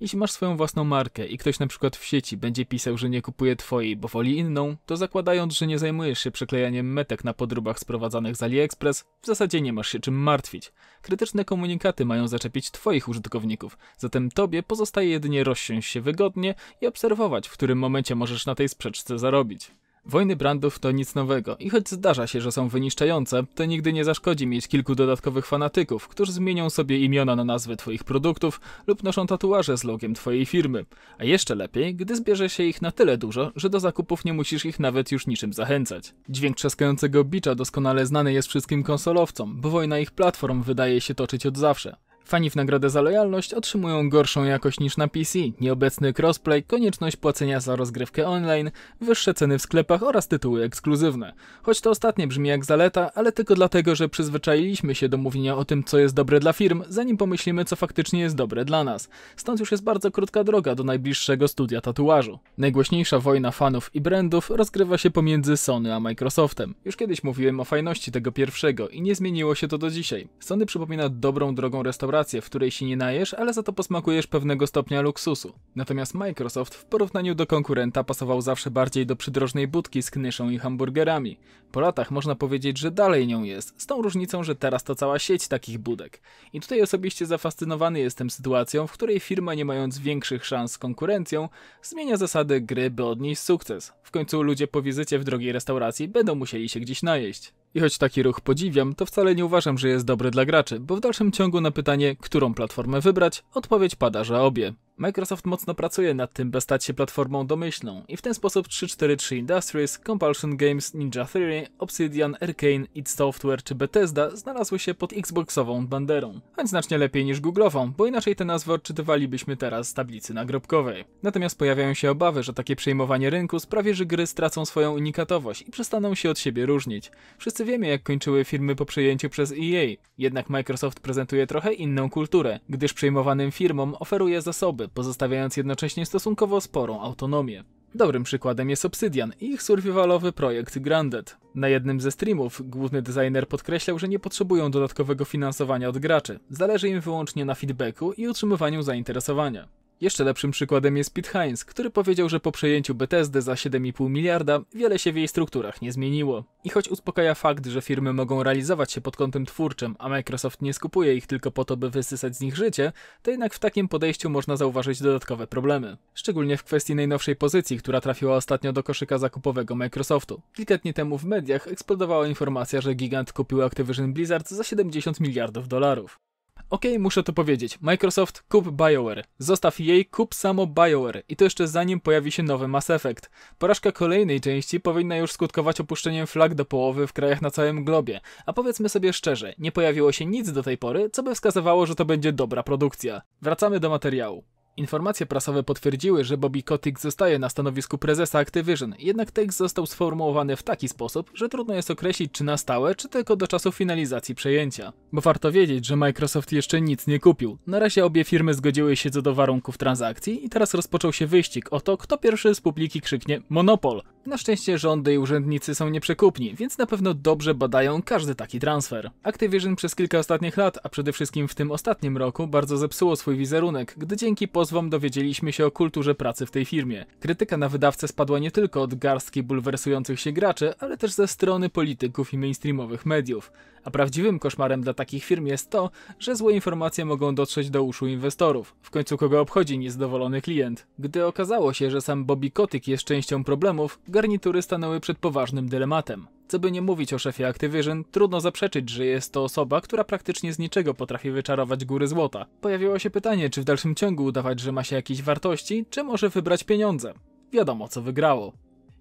Jeśli masz swoją własną markę i ktoś na przykład w sieci będzie pisał, że nie kupuje twojej, bo woli inną, to zakładając, że nie zajmujesz się przeklejaniem metek na podróbach sprowadzanych z AliExpress, w zasadzie nie masz się czym martwić. Krytyczne komunikaty mają zaczepić twoich użytkowników, zatem tobie pozostaje jedynie rozsiąść się wygodnie i obserwować, w którym momencie możesz na tej sprzeczce zarobić. Wojny brandów to nic nowego i choć zdarza się, że są wyniszczające, to nigdy nie zaszkodzi mieć kilku dodatkowych fanatyków, którzy zmienią sobie imiona na nazwy twoich produktów lub noszą tatuaże z logiem twojej firmy. A jeszcze lepiej, gdy zbierze się ich na tyle dużo, że do zakupów nie musisz ich nawet już niczym zachęcać. Dźwięk trzaskającego bicza doskonale znany jest wszystkim konsolowcom, bo wojna ich platform wydaje się toczyć od zawsze. Fani w nagrodę za lojalność otrzymują gorszą jakość niż na PC, nieobecny crossplay, konieczność płacenia za rozgrywkę online, wyższe ceny w sklepach oraz tytuły ekskluzywne. Choć to ostatnie brzmi jak zaleta, ale tylko dlatego, że przyzwyczailiśmy się do mówienia o tym, co jest dobre dla firm, zanim pomyślimy, co faktycznie jest dobre dla nas. Stąd już jest bardzo krótka droga do najbliższego studia tatuażu. Najgłośniejsza wojna fanów i brandów rozgrywa się pomiędzy Sony a Microsoftem. Już kiedyś mówiłem o fajności tego pierwszego i nie zmieniło się to do dzisiaj. Sony przypomina dobrą drogą restauracji restaurację, w której się nie najesz, ale za to posmakujesz pewnego stopnia luksusu. Natomiast Microsoft w porównaniu do konkurenta pasował zawsze bardziej do przydrożnej budki z knyszą i hamburgerami. Po latach można powiedzieć, że dalej nią jest, z tą różnicą, że teraz to cała sieć takich budek. I tutaj osobiście zafascynowany jestem sytuacją, w której firma nie mając większych szans z konkurencją, zmienia zasady gry, by odnieść sukces. W końcu ludzie po wizycie w drogiej restauracji będą musieli się gdzieś najeść. I choć taki ruch podziwiam, to wcale nie uważam, że jest dobry dla graczy, bo w dalszym ciągu na pytanie, którą platformę wybrać, odpowiedź pada, że obie. Microsoft mocno pracuje nad tym, by stać się platformą domyślną i w ten sposób 343 Industries, Compulsion Games, Ninja Theory, Obsidian, Arcane, id Software czy Bethesda znalazły się pod Xboxową banderą. Choć znacznie lepiej niż Google'ową, bo inaczej te nazwy odczytywalibyśmy teraz z tablicy nagrobkowej. Natomiast pojawiają się obawy, że takie przejmowanie rynku sprawi, że gry stracą swoją unikatowość i przestaną się od siebie różnić. Wszyscy wiemy jak kończyły firmy po przejęciu przez EA, jednak Microsoft prezentuje trochę inną kulturę, gdyż przejmowanym firmom oferuje zasoby, pozostawiając jednocześnie stosunkowo sporą autonomię. Dobrym przykładem jest Obsidian i ich survivalowy projekt Grandet. Na jednym ze streamów główny designer podkreślał, że nie potrzebują dodatkowego finansowania od graczy, zależy im wyłącznie na feedbacku i utrzymywaniu zainteresowania. Jeszcze lepszym przykładem jest Pete Hines, który powiedział, że po przejęciu BTSD za 7,5 miliarda wiele się w jej strukturach nie zmieniło. I choć uspokaja fakt, że firmy mogą realizować się pod kątem twórczym, a Microsoft nie skupuje ich tylko po to, by wysysać z nich życie, to jednak w takim podejściu można zauważyć dodatkowe problemy. Szczególnie w kwestii najnowszej pozycji, która trafiła ostatnio do koszyka zakupowego Microsoftu. Kilka dni temu w mediach eksplodowała informacja, że gigant kupił Activision Blizzard za 70 miliardów dolarów. Okej, okay, muszę to powiedzieć. Microsoft, kup BioWare. Zostaw jej, kup samo BioWare. I to jeszcze zanim pojawi się nowy Mass Effect. Porażka kolejnej części powinna już skutkować opuszczeniem flag do połowy w krajach na całym globie. A powiedzmy sobie szczerze, nie pojawiło się nic do tej pory, co by wskazywało, że to będzie dobra produkcja. Wracamy do materiału. Informacje prasowe potwierdziły, że Bobby Kotick zostaje na stanowisku prezesa Activision, jednak tekst został sformułowany w taki sposób, że trudno jest określić czy na stałe, czy tylko do czasu finalizacji przejęcia. Bo warto wiedzieć, że Microsoft jeszcze nic nie kupił. Na razie obie firmy zgodziły się co do warunków transakcji i teraz rozpoczął się wyścig o to, kto pierwszy z publiki krzyknie monopol. Na szczęście rządy i urzędnicy są nieprzekupni, więc na pewno dobrze badają każdy taki transfer. Activision przez kilka ostatnich lat, a przede wszystkim w tym ostatnim roku, bardzo zepsuło swój wizerunek, gdy dzięki pozwom dowiedzieliśmy się o kulturze pracy w tej firmie. Krytyka na wydawcę spadła nie tylko od garstki bulwersujących się graczy, ale też ze strony polityków i mainstreamowych mediów. A prawdziwym koszmarem dla takich firm jest to, że złe informacje mogą dotrzeć do uszu inwestorów. W końcu kogo obchodzi niezadowolony klient? Gdy okazało się, że sam Bobby Kotick jest częścią problemów, garnitury stanęły przed poważnym dylematem. Co by nie mówić o szefie Activision, trudno zaprzeczyć, że jest to osoba, która praktycznie z niczego potrafi wyczarować góry złota. Pojawiło się pytanie, czy w dalszym ciągu udawać, że ma się jakieś wartości, czy może wybrać pieniądze. Wiadomo, co wygrało.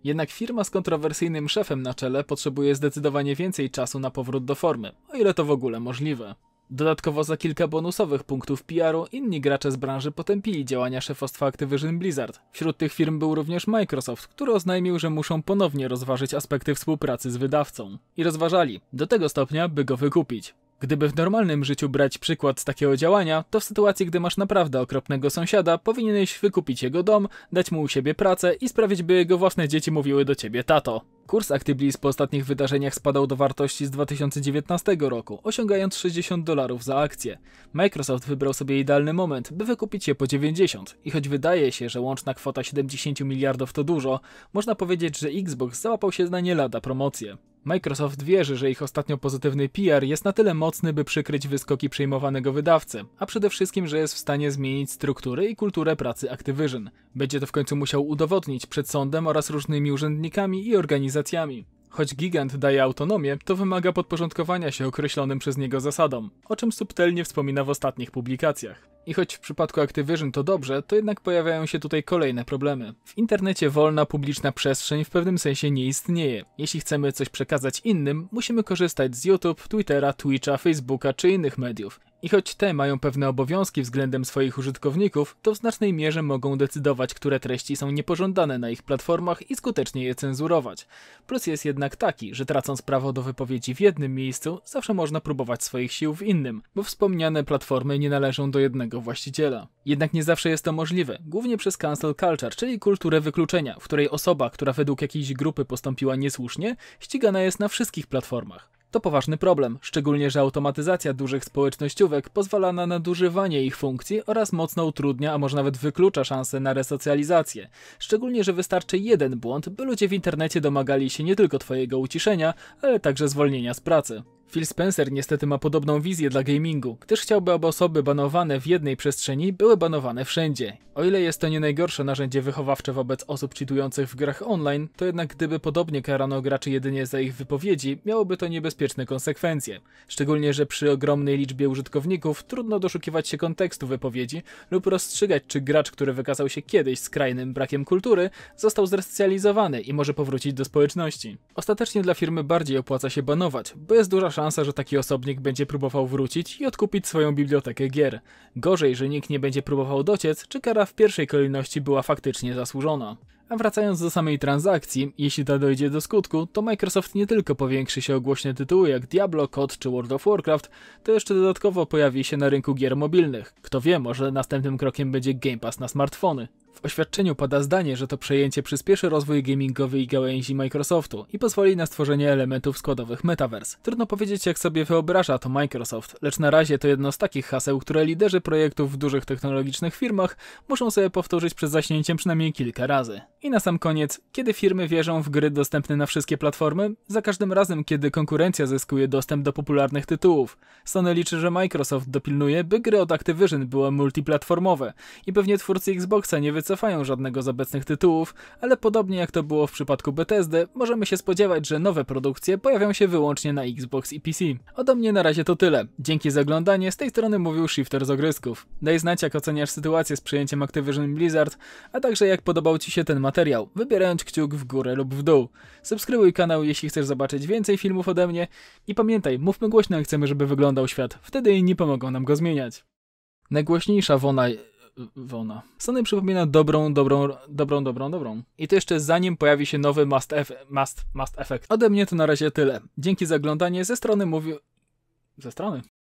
Jednak firma z kontrowersyjnym szefem na czele potrzebuje zdecydowanie więcej czasu na powrót do formy, o ile to w ogóle możliwe. Dodatkowo za kilka bonusowych punktów PR-u inni gracze z branży potępili działania szefostwa Activision Blizzard. Wśród tych firm był również Microsoft, który oznajmił, że muszą ponownie rozważyć aspekty współpracy z wydawcą. I rozważali, do tego stopnia, by go wykupić. Gdyby w normalnym życiu brać przykład z takiego działania, to w sytuacji, gdy masz naprawdę okropnego sąsiada, powinieneś wykupić jego dom, dać mu u siebie pracę i sprawić, by jego własne dzieci mówiły do ciebie tato. Kurs ActiBliss po ostatnich wydarzeniach spadał do wartości z 2019 roku, osiągając 60 dolarów za akcję. Microsoft wybrał sobie idealny moment, by wykupić je po 90 i choć wydaje się, że łączna kwota 70 miliardów to dużo, można powiedzieć, że Xbox załapał się na nie lada promocję. Microsoft wierzy, że ich ostatnio pozytywny PR jest na tyle mocny, by przykryć wyskoki przejmowanego wydawcy, a przede wszystkim, że jest w stanie zmienić strukturę i kulturę pracy Activision. Będzie to w końcu musiał udowodnić przed sądem oraz różnymi urzędnikami i organizacjami. Choć gigant daje autonomię, to wymaga podporządkowania się określonym przez niego zasadom, o czym subtelnie wspomina w ostatnich publikacjach. I choć w przypadku Activision to dobrze, to jednak pojawiają się tutaj kolejne problemy. W internecie wolna publiczna przestrzeń w pewnym sensie nie istnieje. Jeśli chcemy coś przekazać innym, musimy korzystać z YouTube, Twittera, Twitcha, Facebooka czy innych mediów. I choć te mają pewne obowiązki względem swoich użytkowników, to w znacznej mierze mogą decydować, które treści są niepożądane na ich platformach i skutecznie je cenzurować. Plus jest jednak taki, że tracąc prawo do wypowiedzi w jednym miejscu, zawsze można próbować swoich sił w innym, bo wspomniane platformy nie należą do jednego właściciela. Jednak nie zawsze jest to możliwe, głównie przez cancel culture, czyli kulturę wykluczenia, w której osoba, która według jakiejś grupy postąpiła niesłusznie, ścigana jest na wszystkich platformach. To poważny problem, szczególnie że automatyzacja dużych społecznościówek pozwala na nadużywanie ich funkcji oraz mocno utrudnia, a może nawet wyklucza szanse na resocjalizację. Szczególnie, że wystarczy jeden błąd, by ludzie w internecie domagali się nie tylko twojego uciszenia, ale także zwolnienia z pracy. Phil Spencer niestety ma podobną wizję dla gamingu, gdyż chciałby, aby osoby banowane w jednej przestrzeni były banowane wszędzie. O ile jest to nie najgorsze narzędzie wychowawcze wobec osób cheatujących w grach online, to jednak gdyby podobnie karano graczy jedynie za ich wypowiedzi, miałoby to niebezpieczne konsekwencje. Szczególnie, że przy ogromnej liczbie użytkowników trudno doszukiwać się kontekstu wypowiedzi lub rozstrzygać, czy gracz, który wykazał się kiedyś skrajnym brakiem kultury, został zresocjalizowany i może powrócić do społeczności. Ostatecznie dla firmy bardziej opłaca się banować, bo jest duża szansa, że taki osobnik będzie próbował wrócić i odkupić swoją bibliotekę gier. Gorzej, że nikt nie będzie próbował dociec, czy kara w pierwszej kolejności była faktycznie zasłużona. A wracając do samej transakcji, jeśli ta dojdzie do skutku, to Microsoft nie tylko powiększy się o głośne tytuły jak Diablo, COD czy World of Warcraft, to jeszcze dodatkowo pojawi się na rynku gier mobilnych. Kto wie, może następnym krokiem będzie Game Pass na smartfony. W oświadczeniu pada zdanie, że to przejęcie przyspieszy rozwój gamingowy i gałęzi Microsoftu i pozwoli na stworzenie elementów składowych Metaverse. Trudno powiedzieć jak sobie wyobraża to Microsoft, lecz na razie to jedno z takich haseł, które liderzy projektów w dużych technologicznych firmach muszą sobie powtórzyć przed zaśnięciem przynajmniej kilka razy. I na sam koniec, kiedy firmy wierzą w gry dostępne na wszystkie platformy? Za każdym razem, kiedy konkurencja zyskuje dostęp do popularnych tytułów. Sony liczy, że Microsoft dopilnuje, by gry od Activision były multiplatformowe i pewnie twórcy Xboxa nie wycofają żadnego z obecnych tytułów, ale podobnie jak to było w przypadku BTSD, możemy się spodziewać, że nowe produkcje pojawią się wyłącznie na Xbox i PC. Ode mnie na razie to tyle. Dzięki za oglądanie, z tej strony mówił Shifter z Ogrysków. Daj znać jak oceniasz sytuację z przyjęciem Activision Blizzard, a także jak podobał Ci się ten materiał, wybierając kciuk w górę lub w dół. Subskrybuj kanał, jeśli chcesz zobaczyć więcej filmów ode mnie i pamiętaj, mówmy głośno jak chcemy, żeby wyglądał świat, wtedy inni pomogą nam go zmieniać. Najgłośniejsza wona Wona. Sony przypomina dobrą, dobrą, dobrą, dobrą, dobrą. I to jeszcze zanim pojawi się nowy must, eff, must, must effect. Ode mnie to na razie tyle. Dzięki za oglądanie. Ze strony mówił... Ze strony?